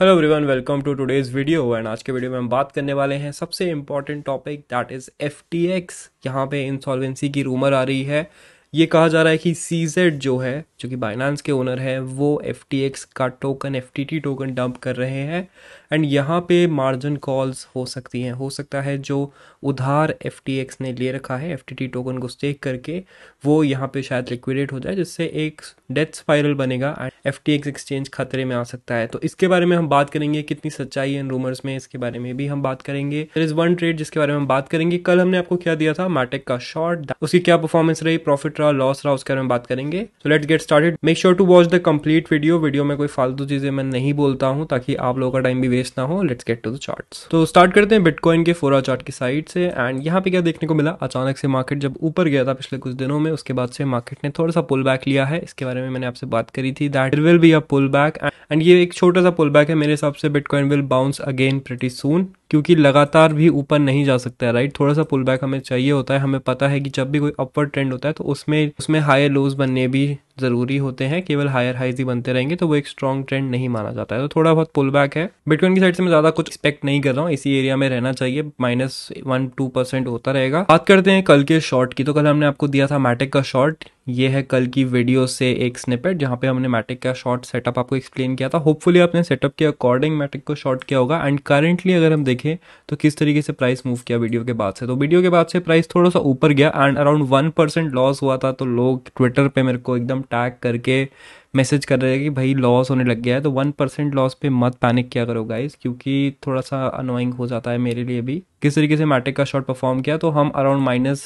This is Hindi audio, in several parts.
hello everyone welcome to today's video and आज के वीडियो में हम बात करने वाले हैं सबसे important topic that is F T X यहाँ पे इंसॉल्वेंसी की रूमर आ रही है ये कहा जा रहा है कि सी जेड जो है जो कि बाइनांस के ओनर हैं वो एफ का टोकन एफ टोकन डंप कर रहे हैं एंड यहाँ पे मार्जिन कॉल्स हो सकती हैं हो सकता है जो उधार एफ ने ले रखा है एफ टोकन को स्टेक करके वो यहाँ पे शायद लिक्विडेट हो जाए जिससे एक डेथ स्पाइरल बनेगा एंड एफ एक्सचेंज खतरे में आ सकता है तो इसके बारे में हम बात करेंगे कितनी सच्चाई है रूमर्स में इसके बारे में भी हम बात करेंगे दर इज वन ट्रेड जिसके बारे में हम बात करेंगे कल हमने आपको क्या दिया था मैटेक का शॉर्ट उसकी क्या परफॉर्मेंस रही प्रॉफिट रहा लॉस रहा उसके बारे में बात करेंगे तो let's get started make sure to watch the complete video video में कोई फालतू चीजें मैं नहीं बोलता हूँ ताकि आप लोगों का टाइम भी वेस्ट ना हो let's get to the charts तो स्टार्ट करते हैं बिटकॉइन के फोरा चार्ट की साइड से एंड यहाँ पे क्या देखने को मिला अचानक से मार्केट जब ऊपर गया था पिछले कुछ दिनों में उसके बाद से मार्केट ने थोड़ा सा पुल बैक लिया है इसके बारे में मैंने आपसे बात करी थी that will be a pull back and ये एक छोटा सा पुल बैक है मेरे हिसाब से Bitcoin will bounce again pretty soon क्योंकि लगातार भी ऊपर नहीं जा सकता है राइट थोड़ा सा पुल बैक हमें चाहिए होता है हमें पता है कि जब भी कोई अपवर्ड ट्रेंड होता है तो उसमें उसमें हायर लोज बनने भी ज़रूरी होते हैं केवल हायर हाइज ही बनते रहेंगे तो वो एक स्ट्रॉन्ग ट्रेंड नहीं माना जाता है तो थोड़ा बहुत पुल बैक है बिटकॉइन की साइड से मैं ज़्यादा कुछ एक्सपेक्ट नहीं कर रहा हूँ इसी एरिया में रहना चाहिए माइनस वन टू परसेंट होता रहेगा बात करते हैं कल के शॉर्ट की तो कल हमने आपको दिया था मैटिक का शॉर्ट ये है कल की वीडियो से एक स्निपेट जहाँ पे हमने मैटिक का शॉर्ट सेटअप आपको एक्सप्लेन किया था होपफुली आपने सेटअप के अकॉर्डिंग मैटिक को शॉर्ट किया होगा एंड करेंटली अगर हम देखें तो किस तरीके से प्राइस मूव किया वीडियो के बाद से तो वीडियो के बाद से प्राइस थोड़ा सा ऊपर गया and around one percent loss हुआ था तो लोग ट्विटर पर मेरे को एकदम टैग करके मैसेज कर रहे हैं कि भाई लॉस होने लग गया है तो वन परसेंट लॉस पे मत पैनिक किया करो गाइस क्योंकि थोड़ा सा अनोइंग हो जाता है मेरे लिए भी किस तरीके से मैटिक का शॉट परफॉर्म किया तो हम around minus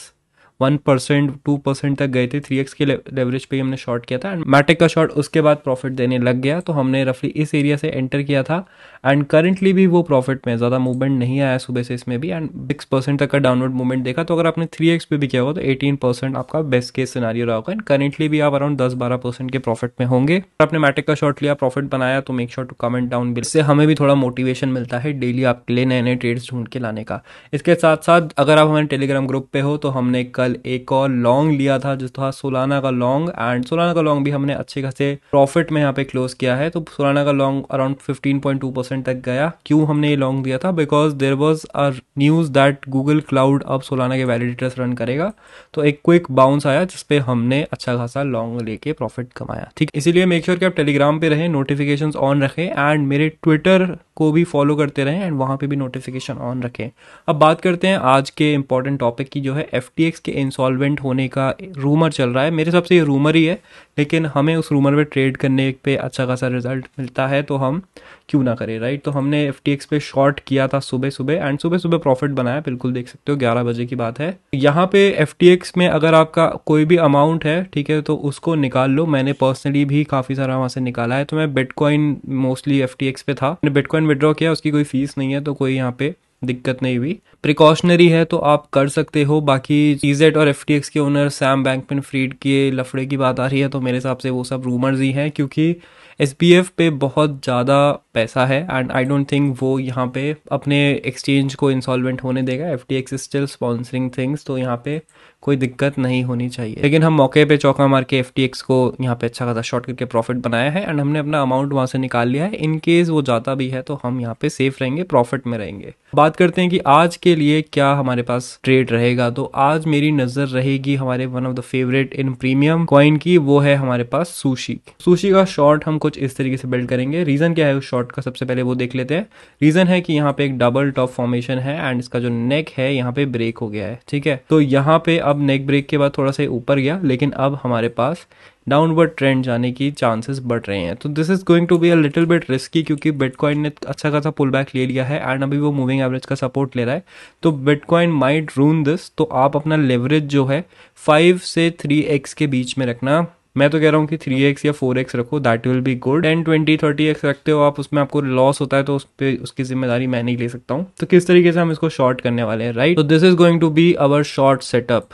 one percent two percent तक गए थे थ्री एक्स के लेवरेज पे हमने शॉर्ट किया था एंड मैटिक का शॉर्ट उसके बाद प्रॉफिट देने लग गया तो हमने रफली इस एरिया से एंटर किया था एंड करंटली भी वो प्रॉफिट में ज़्यादा मूवमेंट नहीं आया सुबह से इसमें भी एंड सिक्स परसेंट तक का डाउनवर्ड मूवमेंट देखा तो अगर आपने थ्री एक्स पे भी किया होगा तो एटीन परसेंट आपका बेस्ट केस सिनारियो रहा होगा एंड करेंटली भी आप अराउंड दस बारह परसेंट के प्रॉफिट में होंगे आपने मैटिक का शॉर्ट लिया प्रॉफिट बनाया तो make sure to comment down below से हमें भी थोड़ा मोटिवेशन मिलता है डेली आपके लिए नए नए ट्रेड्स ढूंढ के लाने का इसके साथ साथ अगर आप हमारे टेलीग्राम ग्रुप पे हो तो हमने एक कल एक और लॉन्ग लिया था जो था सोलाना का लॉन्ग एंड सोलाना का लॉन्ग भी हमने अच्छे खासे प्रॉफिट में यहाँ पे क्लोज किया है तो सोलाना का लॉन्ग अराउंड 15.2 परसेंट तक गया क्यों हमने ये लॉन्ग दिया था because there was a news that Google cloud अब सोलाना के वैलिडेटर्स रन करेगा तो एक क्विक बाउंस आया जिसपे हमने अच्छा खासा लॉन्ग लेके प्रॉफिट कमाया ठीक इसीलिए मेक श्योर sure कि आप टेलीग्राम पे रहें नोटिफिकेशन ऑन रखें एंड मेरे ट्विटर को भी फॉलो करते रहें एंड वहाँ पे भी नोटिफिकेशन ऑन रखें अब बात करते हैं आज के इंपॉर्टेंट टॉपिक की जो है एफ के इंसॉल्वेंट होने का रूमर चल रहा है मेरे हिसाब से ये रूमर ही है लेकिन हमें उस रूमर पर ट्रेड करने पे अच्छा खासा रिजल्ट मिलता है तो हम क्यों ना करे राइट तो हमने एफ पे शॉर्ट किया था सुबह सुबह एंड सुबह सुबह प्रॉफिट बनाया बिल्कुल देख सकते हो ग्यारह बजे की बात है यहाँ पे एफ में अगर आपका कोई भी अमाउंट है ठीक है तो उसको निकाल लो मैंने पर्सनली भी काफ़ी सारा वहां से निकाला है तो मैं बिटकॉइन मोस्टली एफ पे था मैंने बिटकॉइन विड्रॉ किया उसकी कोई फीस नहीं है तो कोई यहाँ पे दिक्कत नहीं हुई प्रिकॉशनरी है तो आप कर सकते हो बाकी टीजेट e और एफ के ओनर सैम बैंकमैन फ्रीड के लफड़े की बात आ रही है तो मेरे हिसाब से वो सब रूमर्स ही हैं क्योंकि एस पे बहुत ज़्यादा पैसा है एंड आई डोंट थिंक वो यहाँ पे अपने एक्सचेंज को इंसॉल्वेंट होने देगा F T X still sponsoring things तो यहाँ पे कोई दिक्कत नहीं होनी चाहिए लेकिन हम मौके पे चौका मार के एफ टी एक्स को यहाँ पे अच्छा खासा शॉर्ट करके प्रॉफिट बनाया है एंड हमने अपना अमाउंट वहाँ से निकाल लिया है इनकेस वो जाता भी है तो हम यहाँ पे सेफ रहेंगे प्रॉफिट में रहेंगे बात करते हैं कि आज के लिए क्या हमारे पास ट्रेड रहेगा तो आज मेरी नज़र रहेगी हमारे one of the favourite in premium coin की वो है हमारे पास सुशी सुशी का शॉर्ट हम कुछ इस तरीके से बिल्ड करेंगे रीज़न क्या है उस शॉट का सबसे पहले वो देख लेते हैं रीज़न है कि यहाँ पे एक डबल टॉप फॉर्मेशन है एंड इसका जो नेक है यहाँ पे ब्रेक हो गया है ठीक है तो यहाँ पे अब नेक ब्रेक के बाद थोड़ा सा ऊपर गया लेकिन अब हमारे पास डाउनवर्ड ट्रेंड जाने की चांसेस बढ़ रहे हैं तो this is going to be a little bit risky क्योंकि बिटकॉइन ने अच्छा खासा पुल बैक ले लिया है एंड अभी वो मूविंग एवरेज का सपोर्ट ले रहा है तो बिटकॉइन माइड रून दिस तो आप अपना लेवरेज जो है फाइव से थ्री एक्स के बीच में रखना मैं तो कह रहा हूँ कि थ्री एक्स या फोर एक्स रखो that will be good and twenty thirty X रखते हो आप उसमें आपको लॉस होता है तो उस पर उसकी जिम्मेदारी मैं नहीं ले सकता हूँ तो किस तरीके से हम इसको शॉर्ट करने वाले हैं राइट तो this is going to be our short setup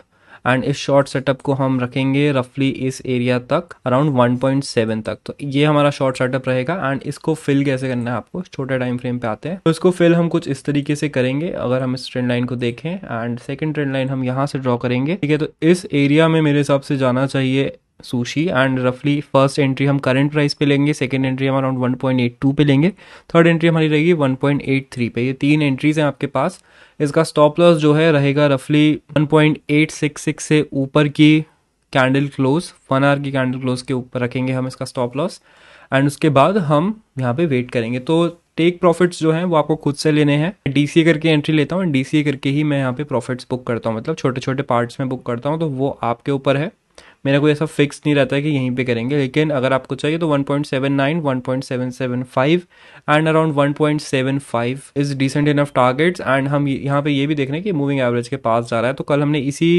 and इस शॉर्ट सेटअप को हम रखेंगे रफली इस एरिया तक अराउंड 1.7 तक तो ये हमारा शॉर्ट सेटअप रहेगा एंड इसको फिल कैसे करना है आपको छोटे टाइम फ्रेम पे आते हैं तो इसको फिल हम कुछ इस तरीके से करेंगे अगर हम इस ट्रेंड लाइन को देखें एंड सेकेंड ट्रेंड लाइन हम यहाँ से ड्रॉ करेंगे ठीक है तो इस एरिया में मेरे हिसाब से जाना चाहिए सुशी एंड रफली फर्स्ट एंट्री हम करंट प्राइस पे लेंगे सेकेंड एंट्री हम around one point eight two पे लेंगे थर्ड एंट्री हमारी रहेगी वन पॉइंट एट थ्री पे ये तीन एंट्रीज हैं आपके पास इसका स्टॉप लॉस जो है रहेगा रफली one point eight six six से ऊपर की कैंडल क्लोज वन आर की कैंडल क्लोज के ऊपर रखेंगे हम इसका स्टॉप लॉस एंड उसके बाद हम यहाँ पे वेट करेंगे तो टेक प्रॉफिट्स जो हैं वो आपको खुद से लेने हैं डी करके एंट्री लेता हूँ डी करके ही मैं यहाँ पे प्रॉफिट्स बुक करता हूँ मतलब छोटे छोटे पार्ट्स में बुक करता हूँ तो वो आपके ऊपर है मेरा कोई ऐसा फिक्स नहीं रहता है कि यहीं पे करेंगे लेकिन अगर आपको चाहिए तो 1.79 1.775 and around 1.75 is decent enough targets and हम यहाँ पे ये भी देख रहे हैं कि मूविंग एवरेज के पास जा रहा है तो कल हमने इसी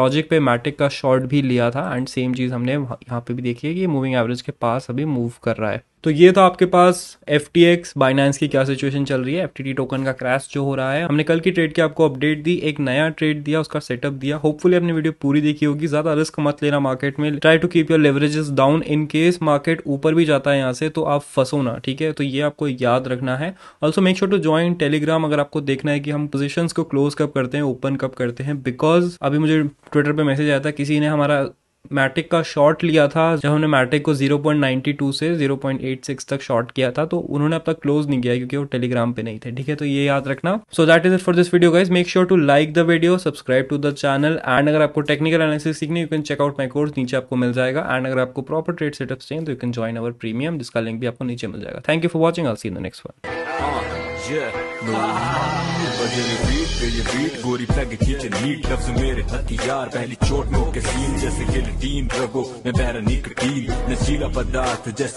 लॉजिक पे मैट्रिक का शॉर्ट भी लिया था एंड सेम चीज़ हमने यहाँ पे भी देखी है कि मूविंग एवरेज के पास अभी मूव कर रहा है तो ये था आपके पास एफ टी एक्स बाइनांस की क्या सिचुएशन चल रही है एफ टोकन का क्रैश जो हो रहा है हमने कल की ट्रेड की आपको अपडेट दी एक नया ट्रेड दिया उसका सेटअप दिया होपफुली आपने वीडियो पूरी देखी होगी ज्यादा रिस्क मत लेना मार्केट में try to keep your leverages down in case market ऊपर भी जाता है यहाँ से तो आप फंसो ना ठीक है तो ये आपको याद रखना है also make sure to join Telegram अगर आपको देखना है कि हम पोजिशन को क्लोज कब करते हैं ओपन कब करते हैं बिकॉज अभी मुझे ट्विटर पर मैसेज आया था किसी ने हमारा मैट्रिक का शॉर्ट लिया था जब हमने मैट्रिक को 0.92 से 0.86 तक शॉर्ट किया था तो उन्होंने अब तक क्लोज नहीं किया क्योंकि वो टेलीग्राम पे नहीं थे ठीक है तो ये याद रखना so that is it for this video guys make sure to like the video subscribe to the channel and अगर आपको टेक्निकल एनालिसिस सीखनी you can check out my course नीचे आपको मिल जाएगा एंड अगर आपको प्रॉपर ट्रेड सेटअप चाहिए तो you can join our premium जिसका लिंक भी आपको नीचे मिल जाएगा thank you for watching I'll see the next one ये बीट गोरी खींचे नीट लफ्ज मेरे हथियार पहली चोट नो के सीन जैसे गिलटीन रगो मैं बैरा नशीला पदार्थ जैसे